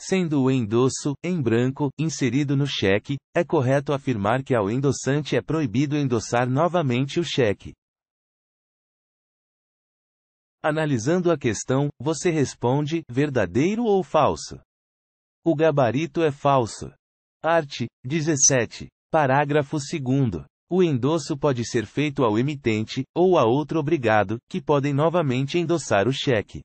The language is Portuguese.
Sendo o endosso, em branco, inserido no cheque, é correto afirmar que ao endossante é proibido endossar novamente o cheque. Analisando a questão, você responde: verdadeiro ou falso? O gabarito é falso. Art. 17. Parágrafo 2. O endosso pode ser feito ao emitente, ou a outro obrigado, que podem novamente endossar o cheque.